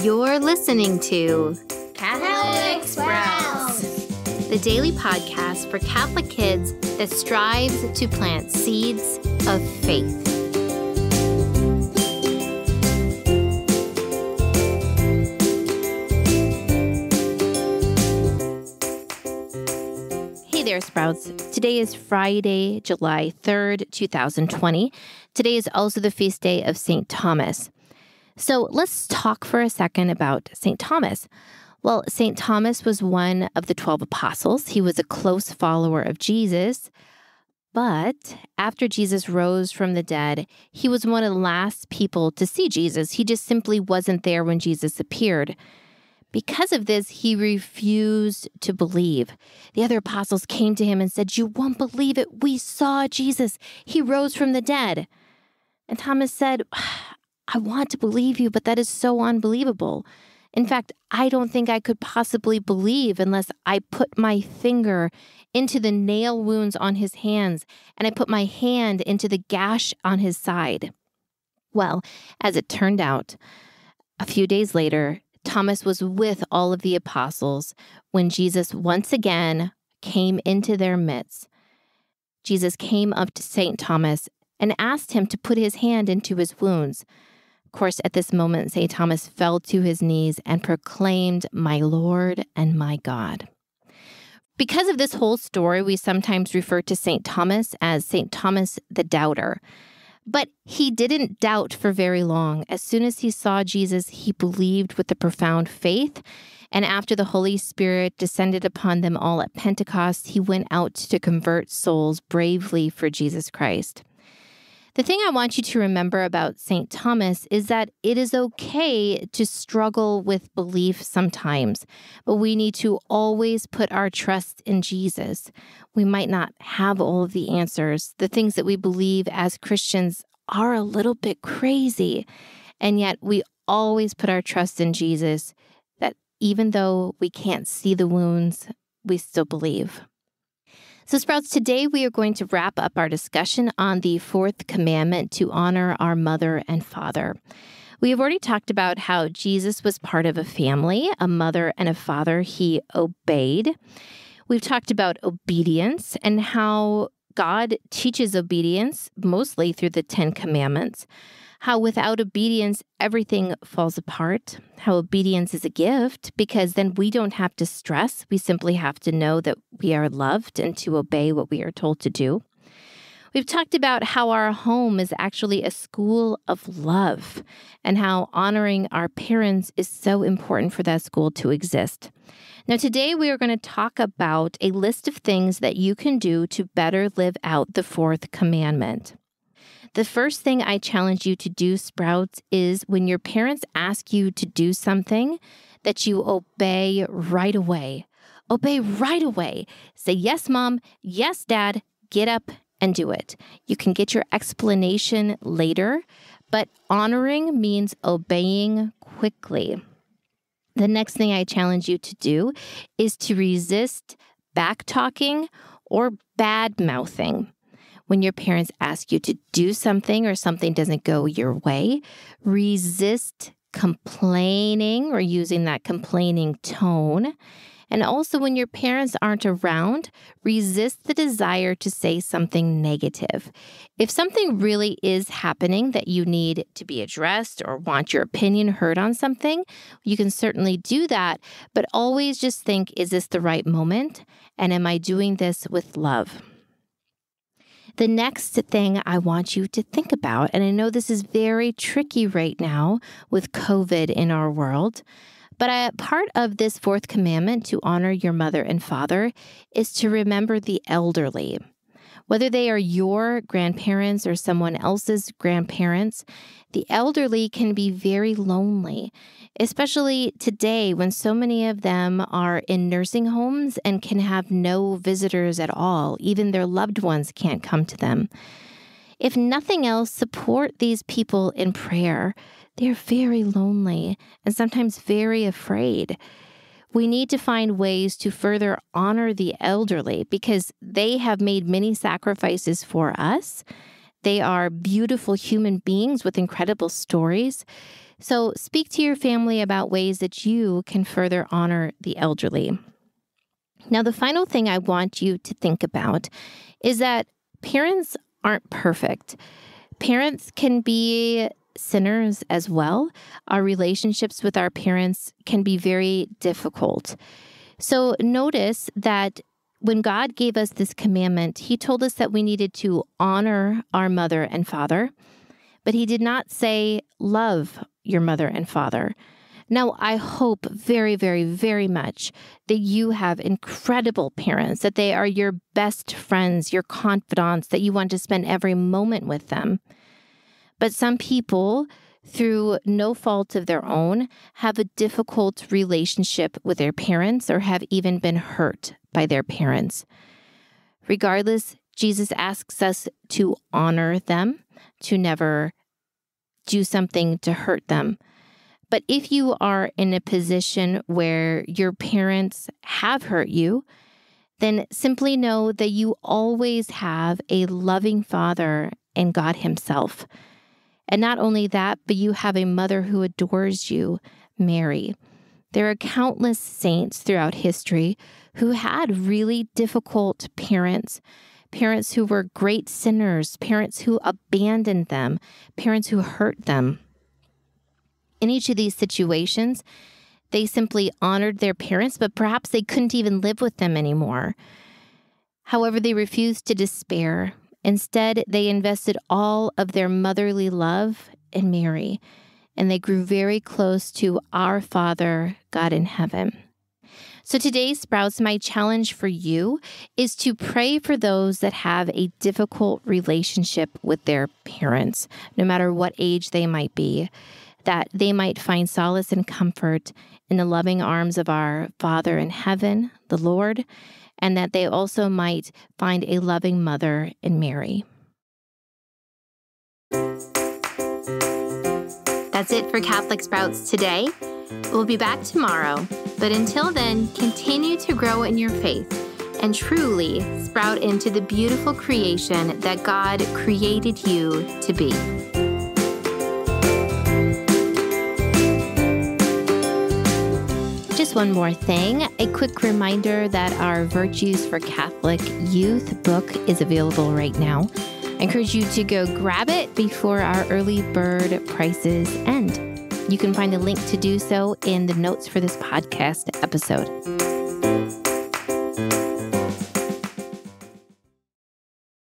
You're listening to Catholic Sprouts, the daily podcast for Catholic kids that strives to plant seeds of faith. Hey there, Sprouts. Today is Friday, July 3rd, 2020. Today is also the feast day of St. Thomas. So let's talk for a second about St. Thomas. Well, St. Thomas was one of the 12 apostles. He was a close follower of Jesus. But after Jesus rose from the dead, he was one of the last people to see Jesus. He just simply wasn't there when Jesus appeared. Because of this, he refused to believe. The other apostles came to him and said, You won't believe it. We saw Jesus. He rose from the dead. And Thomas said, I want to believe you, but that is so unbelievable. In fact, I don't think I could possibly believe unless I put my finger into the nail wounds on his hands and I put my hand into the gash on his side. Well, as it turned out, a few days later, Thomas was with all of the apostles when Jesus once again came into their midst. Jesus came up to St. Thomas and asked him to put his hand into his wounds. Of course, at this moment, St. Thomas fell to his knees and proclaimed, My Lord and my God. Because of this whole story, we sometimes refer to St. Thomas as St. Thomas the Doubter. But he didn't doubt for very long. As soon as he saw Jesus, he believed with a profound faith. And after the Holy Spirit descended upon them all at Pentecost, he went out to convert souls bravely for Jesus Christ. The thing I want you to remember about St. Thomas is that it is okay to struggle with belief sometimes, but we need to always put our trust in Jesus. We might not have all of the answers. The things that we believe as Christians are a little bit crazy, and yet we always put our trust in Jesus that even though we can't see the wounds, we still believe. So, Sprouts, today we are going to wrap up our discussion on the fourth commandment to honor our mother and father. We have already talked about how Jesus was part of a family, a mother and a father he obeyed. We've talked about obedience and how God teaches obedience mostly through the Ten Commandments how without obedience, everything falls apart, how obedience is a gift because then we don't have to stress. We simply have to know that we are loved and to obey what we are told to do. We've talked about how our home is actually a school of love and how honoring our parents is so important for that school to exist. Now, today we are going to talk about a list of things that you can do to better live out the fourth commandment. The first thing I challenge you to do, Sprouts, is when your parents ask you to do something, that you obey right away. Obey right away. Say, yes, mom, yes, dad, get up and do it. You can get your explanation later, but honoring means obeying quickly. The next thing I challenge you to do is to resist back talking or bad mouthing when your parents ask you to do something or something doesn't go your way, resist complaining or using that complaining tone. And also, when your parents aren't around, resist the desire to say something negative. If something really is happening that you need to be addressed or want your opinion heard on something, you can certainly do that. But always just think is this the right moment? And am I doing this with love? The next thing I want you to think about, and I know this is very tricky right now with COVID in our world, but part of this fourth commandment to honor your mother and father is to remember the elderly. Whether they are your grandparents or someone else's grandparents, the elderly can be very lonely, especially today when so many of them are in nursing homes and can have no visitors at all. Even their loved ones can't come to them. If nothing else, support these people in prayer. They're very lonely and sometimes very afraid we need to find ways to further honor the elderly because they have made many sacrifices for us. They are beautiful human beings with incredible stories. So, speak to your family about ways that you can further honor the elderly. Now, the final thing I want you to think about is that parents aren't perfect. Parents can be sinners as well, our relationships with our parents can be very difficult. So notice that when God gave us this commandment, He told us that we needed to honor our mother and father, but He did not say, love your mother and father. Now, I hope very, very, very much that you have incredible parents, that they are your best friends, your confidants, that you want to spend every moment with them. But some people, through no fault of their own, have a difficult relationship with their parents or have even been hurt by their parents. Regardless, Jesus asks us to honor them, to never do something to hurt them. But if you are in a position where your parents have hurt you, then simply know that you always have a loving Father and God Himself. And not only that, but you have a mother who adores you, Mary. There are countless saints throughout history who had really difficult parents, parents who were great sinners, parents who abandoned them, parents who hurt them. In each of these situations, they simply honored their parents, but perhaps they couldn't even live with them anymore. However, they refused to despair. Instead, they invested all of their motherly love in Mary, and they grew very close to our Father, God in heaven. So today, Sprouts, my challenge for you is to pray for those that have a difficult relationship with their parents, no matter what age they might be, that they might find solace and comfort in the loving arms of our Father in heaven, the Lord and that they also might find a loving mother in Mary. That's it for Catholic Sprouts today. We'll be back tomorrow, but until then, continue to grow in your faith and truly sprout into the beautiful creation that God created you to be. Just one more thing a quick reminder that our Virtues for Catholic Youth book is available right now. I encourage you to go grab it before our early bird prices end. You can find a link to do so in the notes for this podcast episode.